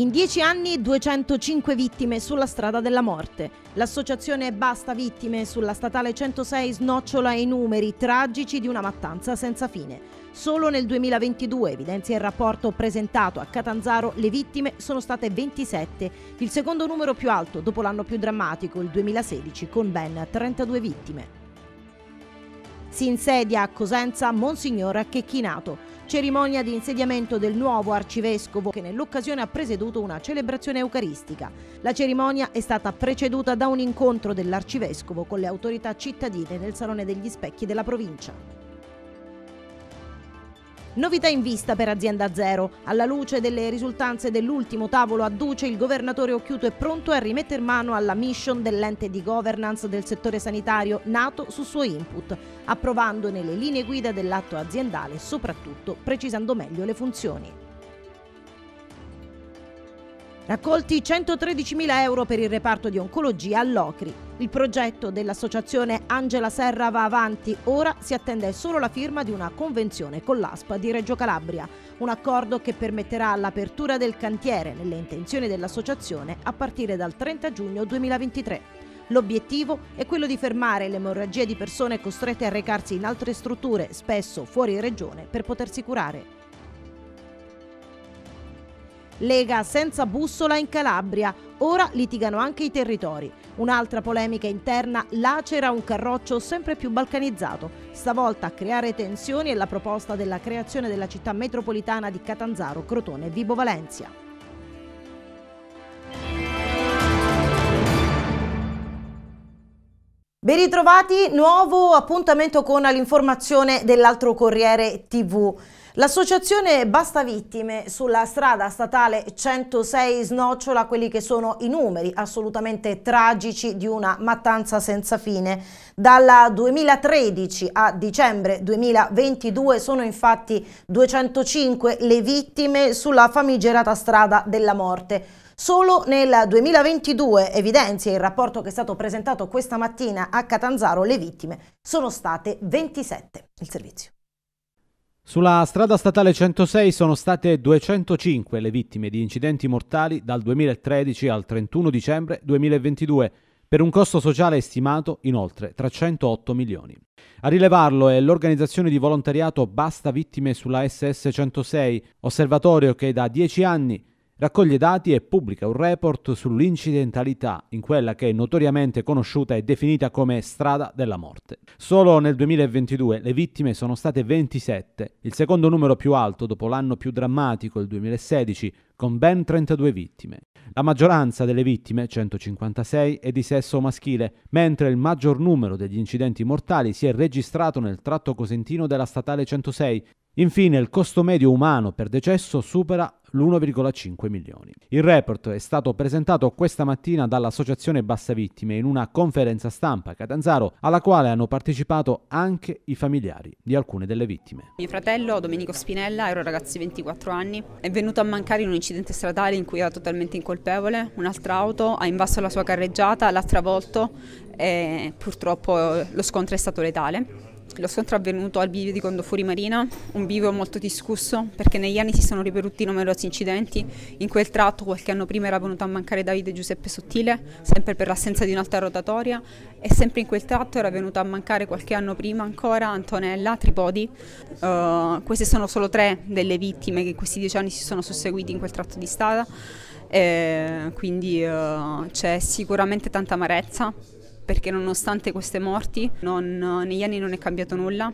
In dieci anni 205 vittime sulla strada della morte. L'associazione Basta Vittime sulla statale 106 snocciola i numeri tragici di una mattanza senza fine. Solo nel 2022, evidenzia il rapporto presentato a Catanzaro, le vittime sono state 27, il secondo numero più alto dopo l'anno più drammatico, il 2016, con ben 32 vittime. Si insedia a Cosenza Monsignor Checchinato cerimonia di insediamento del nuovo arcivescovo che nell'occasione ha presieduto una celebrazione eucaristica. La cerimonia è stata preceduta da un incontro dell'arcivescovo con le autorità cittadine nel Salone degli Specchi della provincia. Novità in vista per Azienda Zero. Alla luce delle risultanze dell'ultimo tavolo a Duce, il governatore Occhiuto è pronto a rimettere mano alla mission dell'ente di governance del settore sanitario nato su suo input, approvandone le linee guida dell'atto aziendale e soprattutto precisando meglio le funzioni. Raccolti 113.000 euro per il reparto di oncologia all'Ocri. Il progetto dell'associazione Angela Serra va avanti, ora si attende solo la firma di una convenzione con l'ASPA di Reggio Calabria, un accordo che permetterà l'apertura del cantiere nelle intenzioni dell'associazione a partire dal 30 giugno 2023. L'obiettivo è quello di fermare l'emorragia di persone costrette a recarsi in altre strutture, spesso fuori regione, per potersi curare. Lega senza bussola in Calabria. Ora litigano anche i territori. Un'altra polemica interna lacera un carroccio sempre più balcanizzato. Stavolta a creare tensioni è la proposta della creazione della città metropolitana di Catanzaro, Crotone e Vibo Valencia. Ben ritrovati, nuovo appuntamento con l'informazione dell'altro Corriere TV. L'associazione Basta Vittime sulla strada statale 106 snocciola quelli che sono i numeri assolutamente tragici di una mattanza senza fine. Dalla 2013 a dicembre 2022 sono infatti 205 le vittime sulla famigerata strada della morte. Solo nel 2022, evidenzia il rapporto che è stato presentato questa mattina a Catanzaro, le vittime sono state 27. Il servizio. Sulla strada statale 106 sono state 205 le vittime di incidenti mortali dal 2013 al 31 dicembre 2022, per un costo sociale stimato in oltre 308 milioni. A rilevarlo è l'organizzazione di volontariato Basta Vittime sulla SS 106, osservatorio che da 10 anni raccoglie dati e pubblica un report sull'incidentalità in quella che è notoriamente conosciuta e definita come strada della morte. Solo nel 2022 le vittime sono state 27, il secondo numero più alto dopo l'anno più drammatico, il 2016, con ben 32 vittime. La maggioranza delle vittime, 156, è di sesso maschile, mentre il maggior numero degli incidenti mortali si è registrato nel tratto cosentino della statale 106. Infine, il costo medio umano per decesso supera l'1,5 milioni. Il report è stato presentato questa mattina dall'Associazione Bassa Vittime in una conferenza stampa a Catanzaro alla quale hanno partecipato anche i familiari di alcune delle vittime. Mio fratello Domenico Spinella ero ragazzo di 24 anni, è venuto a mancare in un incidente stradale in cui era totalmente incolpevole, un'altra auto ha invaso la sua carreggiata, l'ha travolto e purtroppo lo scontro è stato letale lo scontro è avvenuto al bivio di Condofori Marina, un bivio molto discusso perché negli anni si sono ripetuti numerosi incidenti. In quel tratto qualche anno prima era venuto a mancare Davide Giuseppe Sottile, sempre per l'assenza di un'alta rotatoria e sempre in quel tratto era venuta a mancare qualche anno prima ancora Antonella Tripodi. Uh, queste sono solo tre delle vittime che in questi dieci anni si sono susseguite in quel tratto di strada. Eh, quindi uh, c'è sicuramente tanta amarezza perché nonostante queste morti non, negli anni non è cambiato nulla,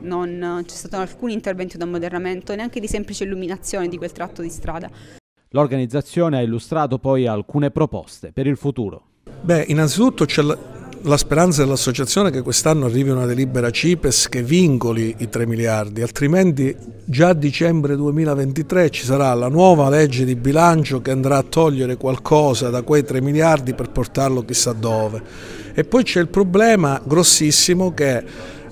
non c'è stato alcun intervento di ammodernamento, neanche di semplice illuminazione di quel tratto di strada. L'organizzazione ha illustrato poi alcune proposte per il futuro. Beh, innanzitutto c'è la speranza dell'associazione è che quest'anno arrivi una delibera CIPES che vincoli i 3 miliardi, altrimenti già a dicembre 2023 ci sarà la nuova legge di bilancio che andrà a togliere qualcosa da quei 3 miliardi per portarlo chissà dove. E poi c'è il problema grossissimo che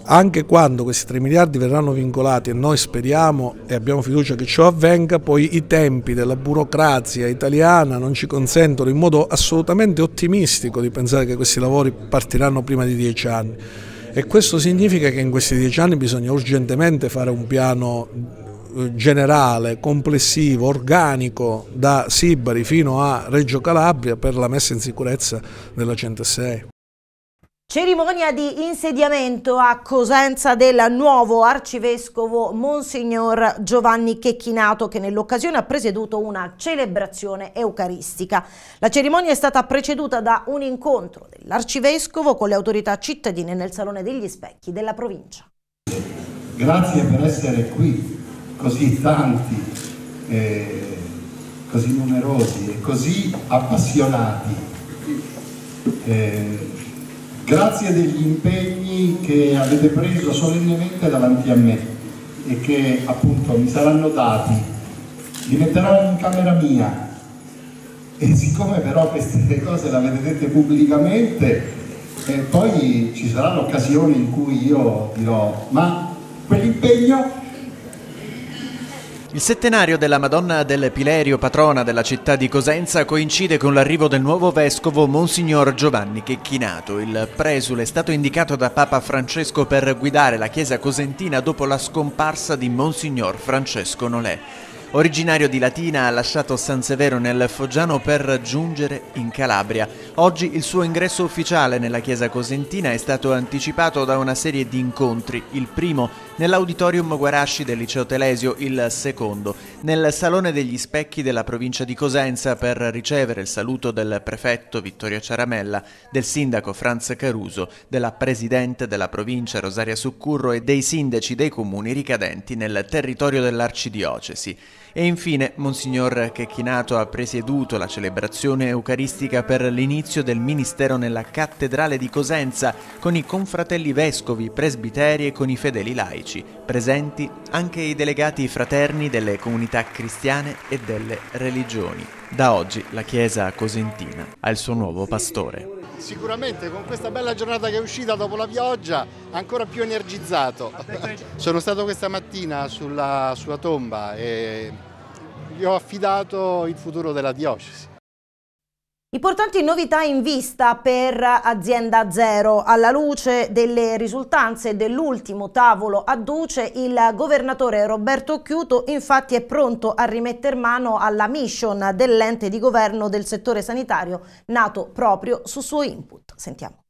anche quando questi 3 miliardi verranno vincolati e noi speriamo e abbiamo fiducia che ciò avvenga, poi i tempi della burocrazia italiana non ci consentono in modo assolutamente ottimistico di pensare che questi lavori partiranno prima di 10 anni. E questo significa che in questi 10 anni bisogna urgentemente fare un piano eh, generale, complessivo, organico da Sibari fino a Reggio Calabria per la messa in sicurezza della 106. Cerimonia di insediamento a Cosenza del nuovo arcivescovo Monsignor Giovanni Checchinato che nell'occasione ha presieduto una celebrazione eucaristica. La cerimonia è stata preceduta da un incontro dell'arcivescovo con le autorità cittadine nel Salone degli Specchi della provincia. Grazie per essere qui, così tanti, eh, così numerosi e così appassionati. Eh, Grazie degli impegni che avete preso solennemente davanti a me e che appunto mi saranno dati, li metterò in camera mia e siccome però queste cose le avete dette pubblicamente eh, poi ci sarà l'occasione in cui io dirò ma quell'impegno il settenario della Madonna del Pilerio, patrona della città di Cosenza, coincide con l'arrivo del nuovo vescovo Monsignor Giovanni Checchinato. Il presule è stato indicato da Papa Francesco per guidare la chiesa cosentina dopo la scomparsa di Monsignor Francesco Nolè. Originario di Latina, ha lasciato San Severo nel Foggiano per giungere in Calabria. Oggi il suo ingresso ufficiale nella chiesa cosentina è stato anticipato da una serie di incontri, il primo nell'auditorium Guarasci del liceo Telesio, il secondo nel Salone degli Specchi della provincia di Cosenza per ricevere il saluto del prefetto Vittorio Ciaramella, del sindaco Franz Caruso, della presidente della provincia Rosaria Succurro e dei sindaci dei comuni ricadenti nel territorio dell'arcidiocesi. E infine Monsignor Chechinato ha presieduto la celebrazione eucaristica per l'inizio del ministero nella Cattedrale di Cosenza con i confratelli vescovi, presbiteri e con i fedeli laici, presenti anche i delegati fraterni delle comunità cristiane e delle religioni. Da oggi la Chiesa cosentina ha il suo nuovo pastore. Sicuramente con questa bella giornata che è uscita dopo la pioggia ancora più energizzato. Sono stato questa mattina sulla sua tomba e gli ho affidato il futuro della diocesi. Importanti novità in vista per Azienda Zero. Alla luce delle risultanze dell'ultimo tavolo a Duce, il governatore Roberto Chiuto infatti è pronto a rimettere mano alla mission dell'ente di governo del settore sanitario nato proprio su suo input. Sentiamo.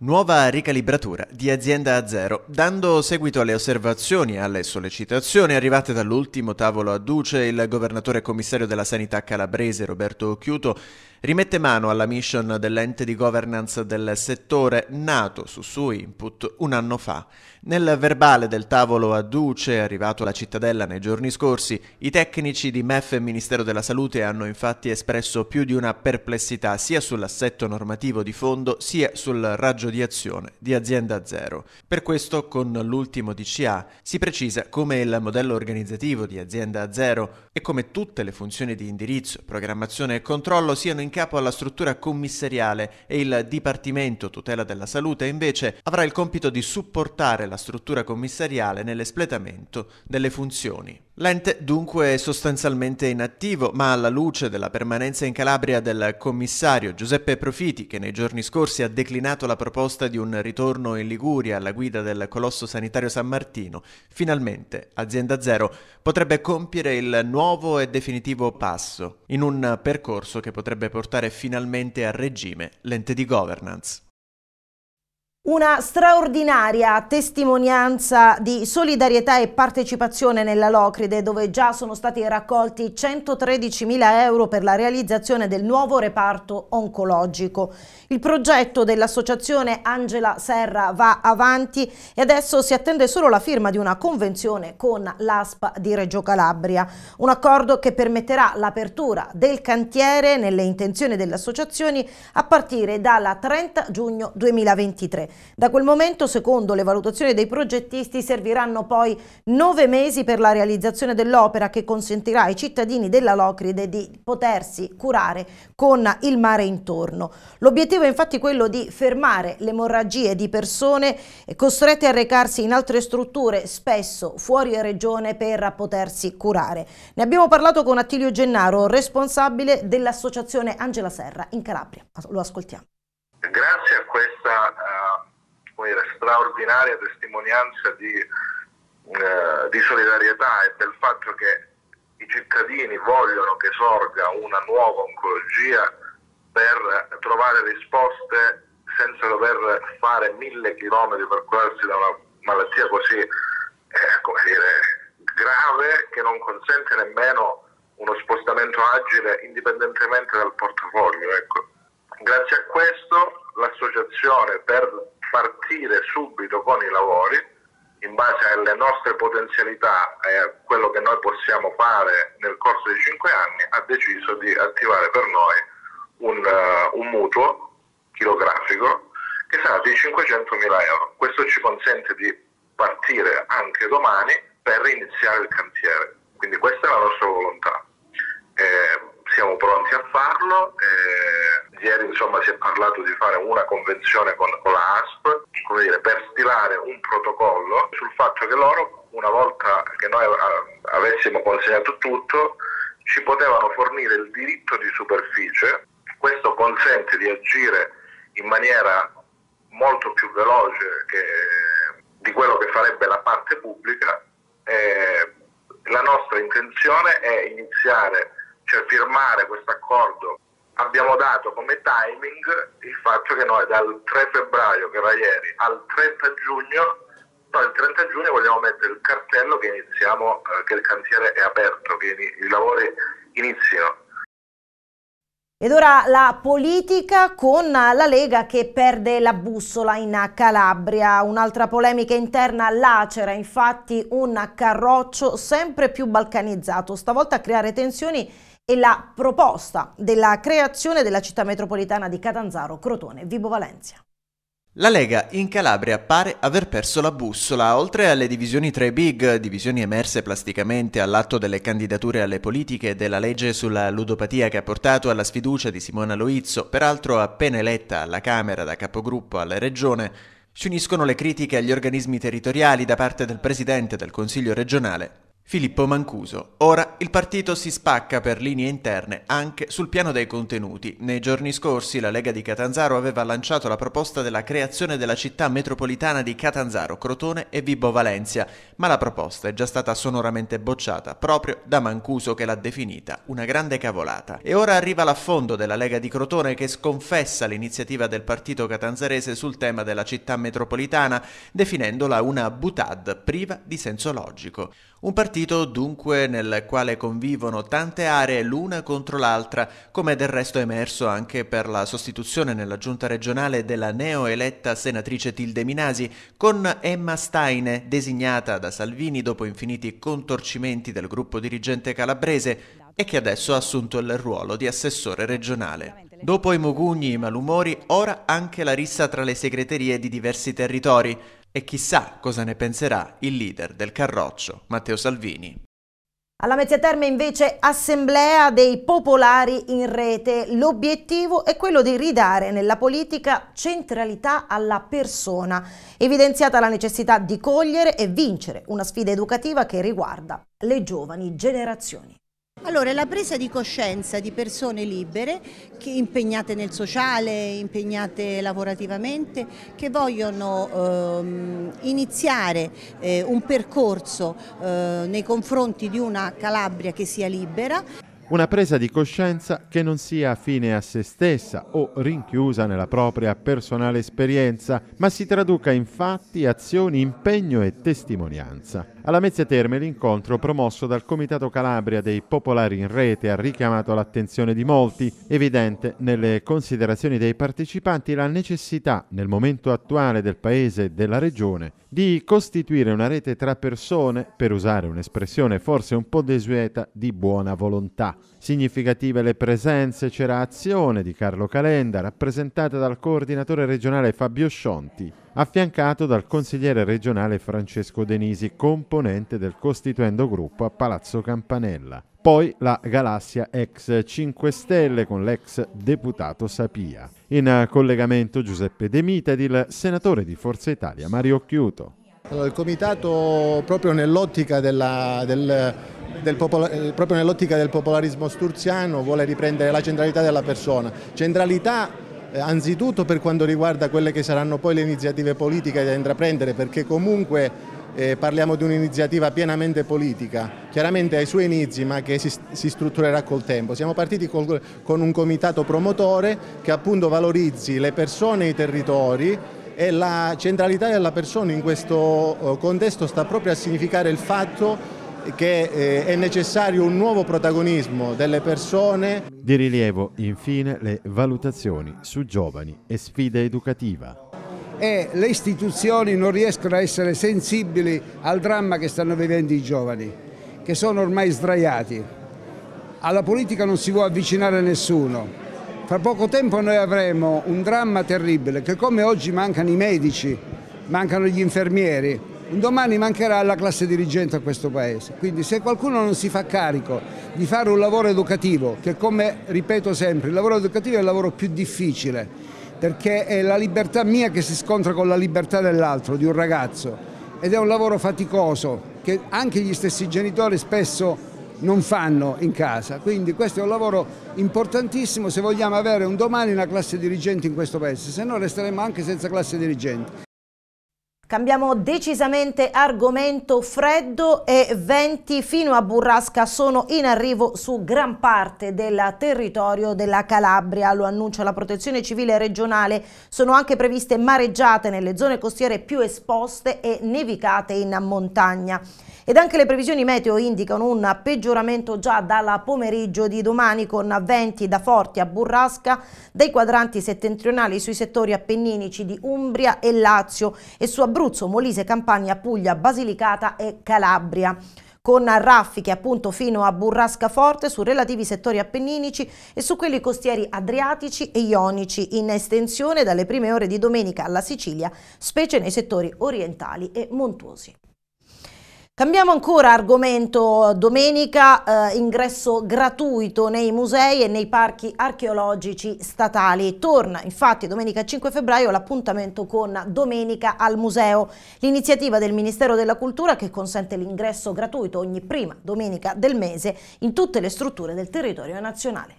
Nuova ricalibratura di azienda a zero, dando seguito alle osservazioni e alle sollecitazioni arrivate dall'ultimo tavolo a Duce, il governatore commissario della sanità calabrese Roberto Chiuto rimette mano alla mission dell'ente di governance del settore nato su suo input un anno fa. Nel verbale del tavolo a Duce, arrivato alla cittadella nei giorni scorsi, i tecnici di MEF e Ministero della Salute hanno infatti espresso più di una perplessità sia sull'assetto normativo di fondo sia sul raggio di azione di azienda zero. Per questo con l'ultimo DCA si precisa come il modello organizzativo di azienda zero e come tutte le funzioni di indirizzo, programmazione e controllo siano in in capo alla struttura commissariale e il Dipartimento Tutela della Salute invece avrà il compito di supportare la struttura commissariale nell'espletamento delle funzioni. L'ente dunque è sostanzialmente inattivo, ma alla luce della permanenza in Calabria del commissario Giuseppe Profiti, che nei giorni scorsi ha declinato la proposta di un ritorno in Liguria alla guida del colosso sanitario San Martino, finalmente Azienda Zero potrebbe compiere il nuovo e definitivo passo in un percorso che potrebbe portare finalmente a regime l'ente di governance. Una straordinaria testimonianza di solidarietà e partecipazione nella Locride, dove già sono stati raccolti 113.000 euro per la realizzazione del nuovo reparto oncologico. Il progetto dell'associazione Angela Serra va avanti e adesso si attende solo la firma di una convenzione con l'ASP di Reggio Calabria. Un accordo che permetterà l'apertura del cantiere nelle intenzioni delle associazioni a partire dalla 30 giugno 2023. Da quel momento, secondo le valutazioni dei progettisti, serviranno poi nove mesi per la realizzazione dell'opera che consentirà ai cittadini della Locride di potersi curare con il mare intorno. L'obiettivo è infatti quello di fermare le emorragie di persone costrette a recarsi in altre strutture, spesso fuori regione, per potersi curare. Ne abbiamo parlato con Attilio Gennaro, responsabile dell'associazione Angela Serra in Calabria. Lo ascoltiamo. Grazie a questa uh dire, straordinaria testimonianza di, eh, di solidarietà e del fatto che i cittadini vogliono che sorga una nuova oncologia per trovare risposte senza dover fare mille chilometri per curarsi da una malattia così eh, come dire, grave che non consente nemmeno uno spostamento agile indipendentemente dal portafoglio. Ecco. Grazie a questo l'associazione per partire subito con i lavori in base alle nostre potenzialità e a quello che noi possiamo fare nel corso dei cinque anni, ha deciso di attivare per noi un, uh, un mutuo chilografico che sarà di 500.000 euro. Questo ci consente di partire anche domani per iniziare il cantiere. Quindi questa è la nostra volontà. Eh, siamo pronti a farlo. Eh, ieri insomma, si è parlato di fare una convenzione con, con la ASP dire, per stilare un protocollo sul fatto che loro, una volta che noi avessimo consegnato tutto, ci potevano fornire il diritto di superficie. Questo consente di agire in maniera molto più veloce che, di quello che farebbe la parte pubblica. Eh, la nostra intenzione è iniziare, cioè firmare questo accordo abbiamo dato come timing il fatto che noi dal 3 febbraio, che era ieri, al 30 giugno, no, il 30 giugno vogliamo mettere il cartello che iniziamo, eh, che il cantiere è aperto, che i, i lavori inizino. Ed ora la politica con la Lega che perde la bussola in Calabria. Un'altra polemica interna lacera, infatti un carroccio sempre più balcanizzato, stavolta a creare tensioni e la proposta della creazione della città metropolitana di Catanzaro, Crotone, Vibo Valencia. La Lega in Calabria pare aver perso la bussola. Oltre alle divisioni tra i big, divisioni emerse plasticamente all'atto delle candidature alle politiche e della legge sulla ludopatia che ha portato alla sfiducia di Simona Loizzo, peraltro appena eletta alla Camera da capogruppo alla Regione, si uniscono le critiche agli organismi territoriali da parte del Presidente del Consiglio regionale Filippo Mancuso. Ora il partito si spacca per linee interne anche sul piano dei contenuti. Nei giorni scorsi la Lega di Catanzaro aveva lanciato la proposta della creazione della città metropolitana di Catanzaro, Crotone e Vibo Valencia, ma la proposta è già stata sonoramente bocciata proprio da Mancuso che l'ha definita una grande cavolata. E ora arriva l'affondo della Lega di Crotone che sconfessa l'iniziativa del partito catanzarese sul tema della città metropolitana, definendola una butad priva di senso logico. Un partito dunque nel quale convivono tante aree l'una contro l'altra, come del resto è emerso anche per la sostituzione nella giunta regionale della neoeletta senatrice Tilde Minasi con Emma Steine, designata da Salvini dopo infiniti contorcimenti del gruppo dirigente calabrese e che adesso ha assunto il ruolo di assessore regionale. Dopo i mugugni e i malumori, ora anche la rissa tra le segreterie di diversi territori. E chissà cosa ne penserà il leader del Carroccio, Matteo Salvini. Alla mezza Terme invece assemblea dei popolari in rete. L'obiettivo è quello di ridare nella politica centralità alla persona, evidenziata la necessità di cogliere e vincere una sfida educativa che riguarda le giovani generazioni. Allora, è la presa di coscienza di persone libere, impegnate nel sociale, impegnate lavorativamente, che vogliono ehm, iniziare eh, un percorso eh, nei confronti di una Calabria che sia libera. Una presa di coscienza che non sia fine a se stessa o rinchiusa nella propria personale esperienza, ma si traduca in fatti, azioni, impegno e testimonianza. Alla Mezze Terme l'incontro promosso dal Comitato Calabria dei Popolari in Rete ha richiamato l'attenzione di molti, evidente nelle considerazioni dei partecipanti la necessità, nel momento attuale del Paese e della Regione, di costituire una rete tra persone, per usare un'espressione forse un po' desueta, di buona volontà. Significative le presenze c'era azione di Carlo Calenda, rappresentata dal coordinatore regionale Fabio Scionti, affiancato dal consigliere regionale Francesco Denisi, componente del costituendo gruppo a Palazzo Campanella. Poi la galassia ex 5 Stelle con l'ex deputato Sapia. In collegamento Giuseppe De Mita ed il senatore di Forza Italia Mario Chiuto. Il comitato proprio nell'ottica del, del, eh, proprio nell'ottica del popolarismo sturziano vuole riprendere la centralità della persona. Centralità eh, anzitutto per quanto riguarda quelle che saranno poi le iniziative politiche da intraprendere perché comunque eh, parliamo di un'iniziativa pienamente politica, chiaramente ai suoi inizi ma che si, si strutturerà col tempo. Siamo partiti col, con un comitato promotore che appunto valorizzi le persone e i territori e la centralità della persona in questo eh, contesto sta proprio a significare il fatto che eh, è necessario un nuovo protagonismo delle persone. Di rilievo infine le valutazioni su giovani e sfida educativa. E le istituzioni non riescono a essere sensibili al dramma che stanno vivendo i giovani, che sono ormai sdraiati. Alla politica non si vuole avvicinare nessuno, fra poco tempo noi avremo un dramma terribile che come oggi mancano i medici, mancano gli infermieri, un domani mancherà la classe dirigente a questo Paese. Quindi se qualcuno non si fa carico di fare un lavoro educativo, che come ripeto sempre, il lavoro educativo è il lavoro più difficile, perché è la libertà mia che si scontra con la libertà dell'altro, di un ragazzo, ed è un lavoro faticoso che anche gli stessi genitori spesso non fanno in casa. Quindi questo è un lavoro importantissimo se vogliamo avere un domani una classe dirigente in questo Paese, se no resteremo anche senza classe dirigente. Cambiamo decisamente argomento freddo e venti fino a burrasca sono in arrivo su gran parte del territorio della Calabria, lo annuncia la protezione civile regionale. Sono anche previste mareggiate nelle zone costiere più esposte e nevicate in montagna. Ed anche le previsioni meteo indicano un peggioramento già dalla pomeriggio di domani con venti da forti a burrasca dai quadranti settentrionali sui settori appenninici di Umbria e Lazio e su Abruzzo Abruzzo, Molise, Campania, Puglia, Basilicata e Calabria con raffiche appunto fino a Burrascaforte su relativi settori appenninici e su quelli costieri adriatici e ionici in estensione dalle prime ore di domenica alla Sicilia, specie nei settori orientali e montuosi. Cambiamo ancora argomento, domenica eh, ingresso gratuito nei musei e nei parchi archeologici statali. Torna infatti domenica 5 febbraio l'appuntamento con Domenica al Museo, l'iniziativa del Ministero della Cultura che consente l'ingresso gratuito ogni prima domenica del mese in tutte le strutture del territorio nazionale.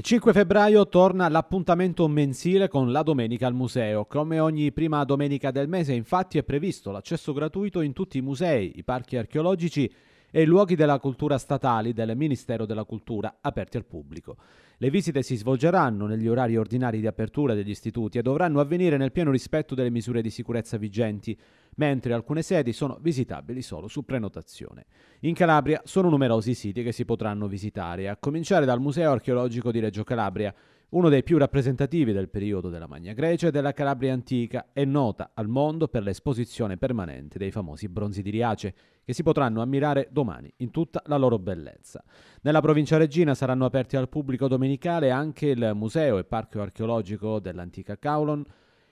Il 5 febbraio torna l'appuntamento mensile con la Domenica al Museo. Come ogni prima domenica del mese, infatti, è previsto l'accesso gratuito in tutti i musei, i parchi archeologici e i luoghi della cultura statali del Ministero della Cultura aperti al pubblico. Le visite si svolgeranno negli orari ordinari di apertura degli istituti e dovranno avvenire nel pieno rispetto delle misure di sicurezza vigenti, mentre alcune sedi sono visitabili solo su prenotazione. In Calabria sono numerosi i siti che si potranno visitare, a cominciare dal Museo archeologico di Reggio Calabria, uno dei più rappresentativi del periodo della Magna Grecia e della Calabria antica e nota al mondo per l'esposizione permanente dei famosi bronzi di Riace, che si potranno ammirare domani in tutta la loro bellezza. Nella provincia Regina saranno aperti al pubblico domenicale anche il museo e parco archeologico dell'antica Kaulon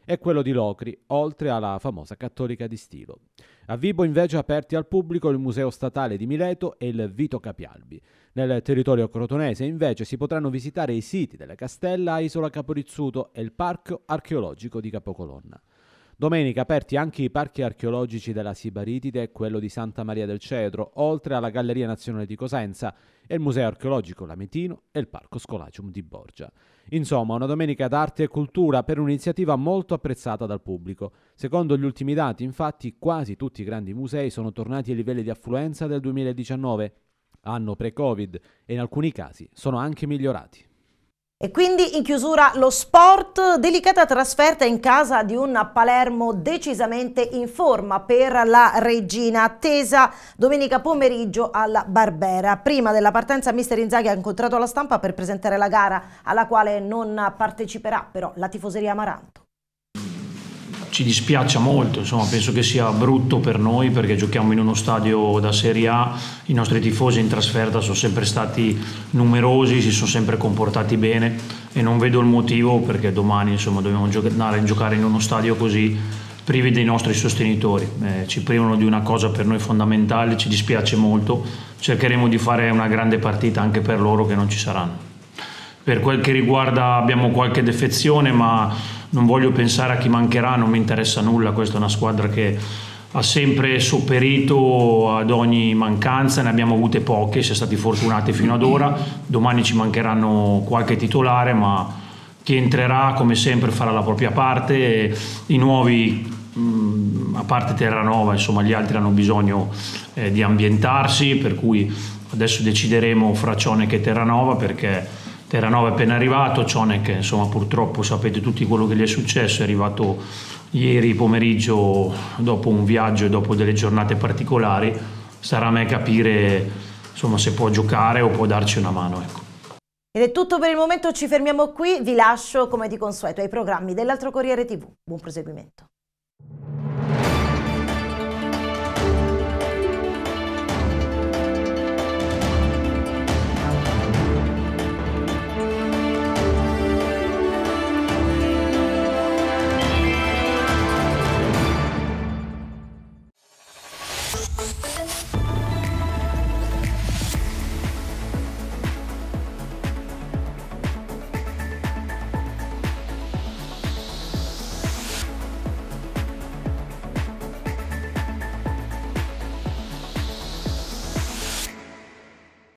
e quello di Locri, oltre alla famosa cattolica di Stilo. A Vibo invece aperti al pubblico il Museo Statale di Mileto e il Vito Capialbi. Nel territorio crotonese invece si potranno visitare i siti della Castella, Isola Caporizzuto e il Parco Archeologico di Capocolonna. Domenica aperti anche i parchi archeologici della Sibaritide e quello di Santa Maria del Cedro, oltre alla Galleria Nazionale di Cosenza e il Museo Archeologico Lametino e il Parco Scolacium di Borgia. Insomma, una domenica d'arte e cultura per un'iniziativa molto apprezzata dal pubblico. Secondo gli ultimi dati, infatti, quasi tutti i grandi musei sono tornati ai livelli di affluenza del 2019, anno pre-Covid, e in alcuni casi sono anche migliorati. E quindi in chiusura lo sport, delicata trasferta in casa di un Palermo decisamente in forma per la regina attesa domenica pomeriggio alla Barbera. Prima della partenza mister Inzaghi ha incontrato la stampa per presentare la gara alla quale non parteciperà però la tifoseria Amaranto ci dispiace molto, insomma, penso che sia brutto per noi perché giochiamo in uno stadio da Serie A, i nostri tifosi in trasferta sono sempre stati numerosi, si sono sempre comportati bene e non vedo il motivo perché domani insomma, dobbiamo andare a giocare in uno stadio così privi dei nostri sostenitori, eh, ci privano di una cosa per noi fondamentale, ci dispiace molto, cercheremo di fare una grande partita anche per loro che non ci saranno. Per quel che riguarda abbiamo qualche defezione ma non voglio pensare a chi mancherà, non mi interessa nulla, questa è una squadra che ha sempre sopperito ad ogni mancanza, ne abbiamo avute poche, si è stati fortunati fino ad ora, domani ci mancheranno qualche titolare, ma chi entrerà come sempre farà la propria parte, i nuovi mm, a parte Terranova, insomma gli altri hanno bisogno eh, di ambientarsi, per cui adesso decideremo fra Cione che Terranova perché era è appena arrivato, Cionek insomma purtroppo sapete tutti quello che gli è successo, è arrivato ieri pomeriggio dopo un viaggio e dopo delle giornate particolari, sarà a me capire insomma, se può giocare o può darci una mano. Ecco. Ed è tutto per il momento, ci fermiamo qui, vi lascio come di consueto ai programmi dell'altro Corriere TV. Buon proseguimento.